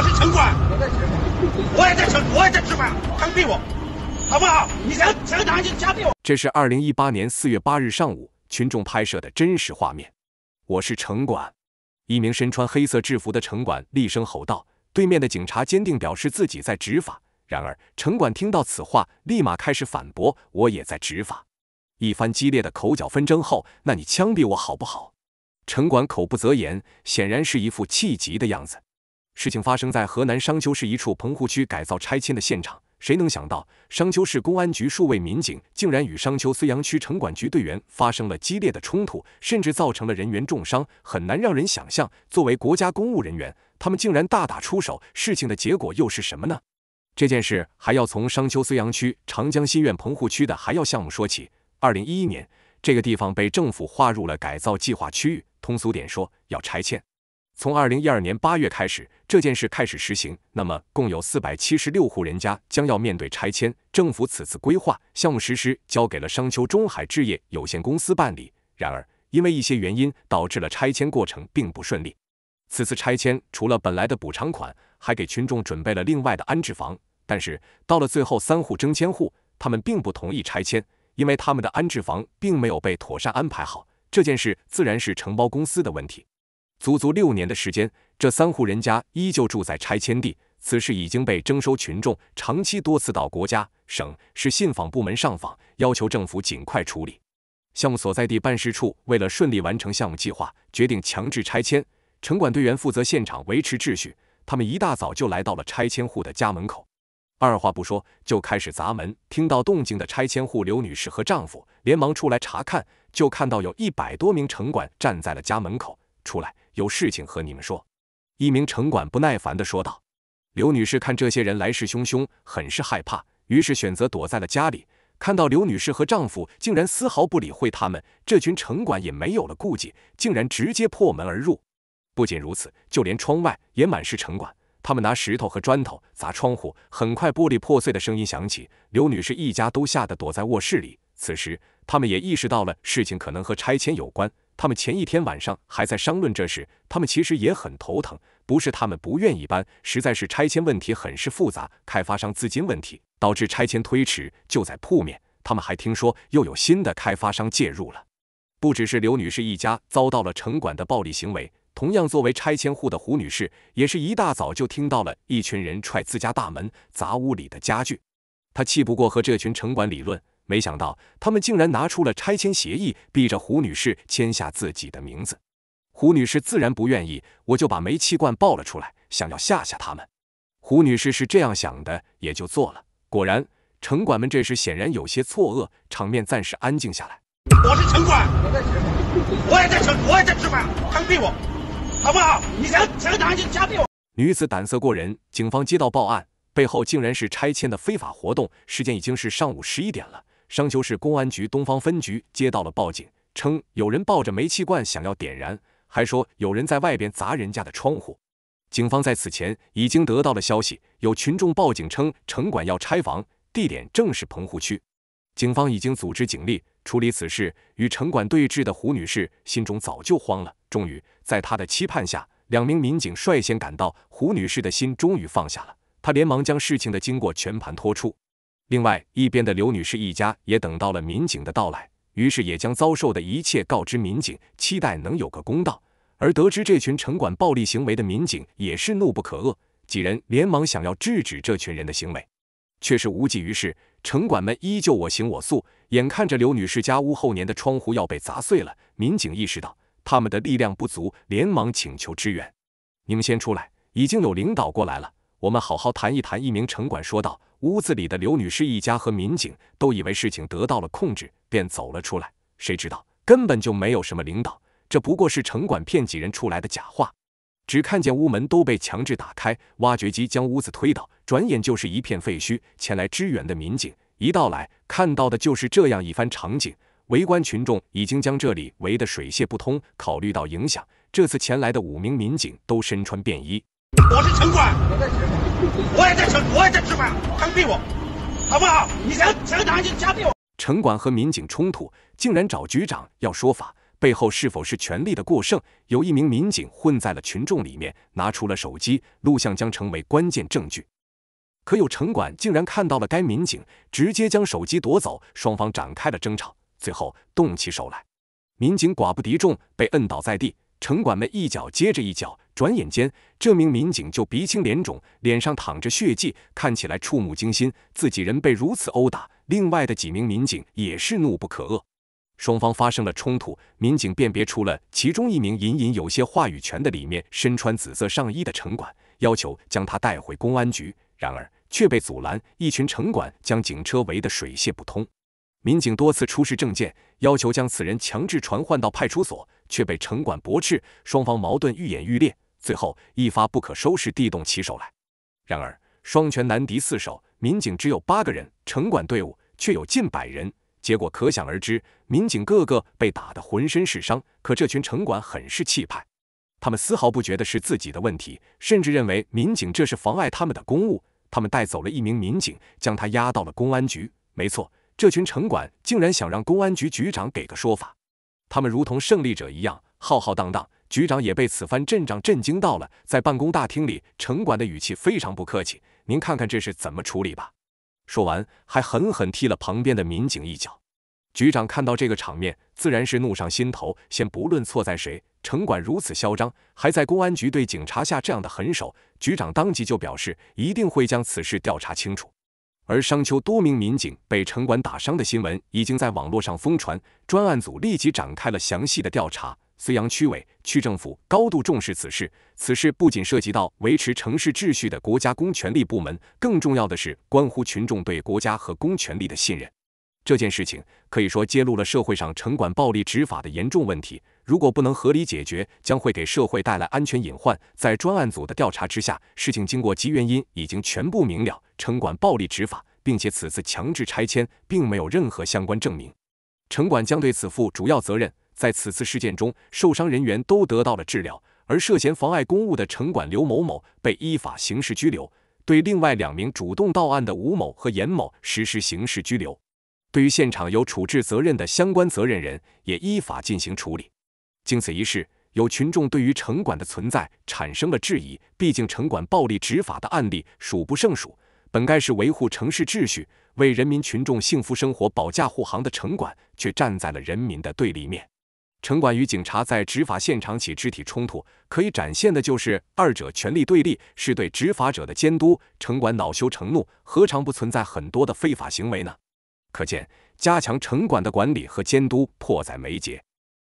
我是城管，我也在城，我也在执法，枪毙我，好不好？你想想打就枪毙我。这是二零一八年四月八日上午群众拍摄的真实画面。我是城管，一名身穿黑色制服的城管厉声吼道：“对面的警察坚定表示自己在执法。”然而，城管听到此话，立马开始反驳：“我也在执法。”一番激烈的口角纷争后，那你枪毙我好不好？城管口不择言，显然是一副气急的样子。事情发生在河南商丘市一处棚户区改造拆迁的现场。谁能想到，商丘市公安局数位民警竟然与商丘睢阳区城管局队员发生了激烈的冲突，甚至造成了人员重伤。很难让人想象，作为国家公务人员，他们竟然大打出手。事情的结果又是什么呢？这件事还要从商丘睢阳区长江新苑棚户区的还要项目说起。二零一一年，这个地方被政府划入了改造计划区域，通俗点说，要拆迁。从二零一二年八月开始，这件事开始实行。那么共有四百七十六户人家将要面对拆迁。政府此次规划项目实施交给了商丘中海置业有限公司办理。然而，因为一些原因，导致了拆迁过程并不顺利。此次拆迁除了本来的补偿款，还给群众准备了另外的安置房。但是到了最后三户征迁户，他们并不同意拆迁，因为他们的安置房并没有被妥善安排好。这件事自然是承包公司的问题。足足六年的时间，这三户人家依旧住在拆迁地。此事已经被征收群众长期多次到国家、省、市信访部门上访，要求政府尽快处理。项目所在地办事处为了顺利完成项目计划，决定强制拆迁。城管队员负责现场维持秩序，他们一大早就来到了拆迁户的家门口，二话不说就开始砸门。听到动静的拆迁户刘女士和丈夫连忙出来查看，就看到有一百多名城管站在了家门口，出来。有事情和你们说，一名城管不耐烦的说道。刘女士看这些人来势汹汹，很是害怕，于是选择躲在了家里。看到刘女士和丈夫竟然丝毫不理会他们，这群城管也没有了顾忌，竟然直接破门而入。不仅如此，就连窗外也满是城管，他们拿石头和砖头砸窗户，很快玻璃破碎的声音响起。刘女士一家都吓得躲在卧室里，此时他们也意识到了事情可能和拆迁有关。他们前一天晚上还在商论这事，他们其实也很头疼，不是他们不愿意搬，实在是拆迁问题很是复杂，开发商资金问题导致拆迁推迟。就在铺面，他们还听说又有新的开发商介入了。不只是刘女士一家遭到了城管的暴力行为，同样作为拆迁户的胡女士，也是一大早就听到了一群人踹自家大门、砸屋里的家具，她气不过和这群城管理论。没想到他们竟然拿出了拆迁协议，逼着胡女士签下自己的名字。胡女士自然不愿意，我就把煤气罐抱了出来，想要吓吓他们。胡女士是这样想的，也就做了。果然，城管们这时显然有些错愕，场面暂时安静下来。我是城管，我也在城，我也在吃，我也在吃枪毙我，好不好？你想想打就枪毙我。女子胆色过人，警方接到报案，背后竟然是拆迁的非法活动。时间已经是上午十一点了。商丘市公安局东方分局接到了报警，称有人抱着煤气罐想要点燃，还说有人在外边砸人家的窗户。警方在此前已经得到了消息，有群众报警称城管要拆房，地点正是棚户区。警方已经组织警力处理此事。与城管对峙的胡女士心中早就慌了。终于，在她的期盼下，两名民警率先赶到，胡女士的心终于放下了。她连忙将事情的经过全盘托出。另外一边的刘女士一家也等到了民警的到来，于是也将遭受的一切告知民警，期待能有个公道。而得知这群城管暴力行为的民警也是怒不可遏，几人连忙想要制止这群人的行为，却是无济于事。城管们依旧我行我素，眼看着刘女士家屋后年的窗户要被砸碎了，民警意识到他们的力量不足，连忙请求支援：“你们先出来，已经有领导过来了。”我们好好谈一谈。”一名城管说道。屋子里的刘女士一家和民警都以为事情得到了控制，便走了出来。谁知道根本就没有什么领导，这不过是城管骗几人出来的假话。只看见屋门都被强制打开，挖掘机将屋子推倒，转眼就是一片废墟。前来支援的民警一到来，看到的就是这样一番场景。围观群众已经将这里围得水泄不通。考虑到影响，这次前来的五名民警都身穿便衣。我是城管，我在执法。我也在城，我也在吃饭，枪毙我，好不好？你想想打就枪毙我。城管和民警冲突，竟然找局长要说法，背后是否是权力的过剩？有一名民警混在了群众里面，拿出了手机录像，将成为关键证据。可有城管竟然看到了该民警，直接将手机夺走，双方展开了争吵，最后动起手来，民警寡不敌众，被摁倒在地。城管们一脚接着一脚，转眼间这名民警就鼻青脸肿，脸上淌着血迹，看起来触目惊心。自己人被如此殴打，另外的几名民警也是怒不可遏，双方发生了冲突。民警辨别出了其中一名隐隐有些话语权的里面身穿紫色上衣的城管，要求将他带回公安局，然而却被阻拦。一群城管将警车围得水泄不通。民警多次出示证件，要求将此人强制传唤到派出所，却被城管驳斥，双方矛盾愈演愈烈，最后一发不可收拾，地动起手来。然而双拳难敌四手，民警只有八个人，城管队伍却有近百人，结果可想而知，民警个个被打得浑身是伤。可这群城管很是气派，他们丝毫不觉得是自己的问题，甚至认为民警这是妨碍他们的公务。他们带走了一名民警，将他押到了公安局。没错。这群城管竟然想让公安局局长给个说法，他们如同胜利者一样浩浩荡荡，局长也被此番阵仗震惊到了。在办公大厅里，城管的语气非常不客气：“您看看这是怎么处理吧。”说完还狠狠踢了旁边的民警一脚。局长看到这个场面，自然是怒上心头。先不论错在谁，城管如此嚣张，还在公安局对警察下这样的狠手，局长当即就表示一定会将此事调查清楚。而商丘多名民警被城管打伤的新闻已经在网络上疯传，专案组立即展开了详细的调查。睢阳区委、区政府高度重视此事，此事不仅涉及到维持城市秩序的国家公权力部门，更重要的是关乎群众对国家和公权力的信任。这件事情可以说揭露了社会上城管暴力执法的严重问题。如果不能合理解决，将会给社会带来安全隐患。在专案组的调查之下，事情经过及原因已经全部明了。城管暴力执法，并且此次强制拆迁并没有任何相关证明，城管将对此负主要责任。在此次事件中，受伤人员都得到了治疗，而涉嫌妨碍公务的城管刘某某被依法刑事拘留，对另外两名主动到案的吴某和严某实施刑事拘留。对于现场有处置责任的相关责任人，也依法进行处理。经此一事，有群众对于城管的存在产生了质疑。毕竟，城管暴力执法的案例数不胜数。本该是维护城市秩序、为人民群众幸福生活保驾护航的城管，却站在了人民的对立面。城管与警察在执法现场起肢体冲突，可以展现的就是二者权力对立，是对执法者的监督。城管恼羞成怒，何尝不存在很多的非法行为呢？可见，加强城管的管理和监督迫在眉睫。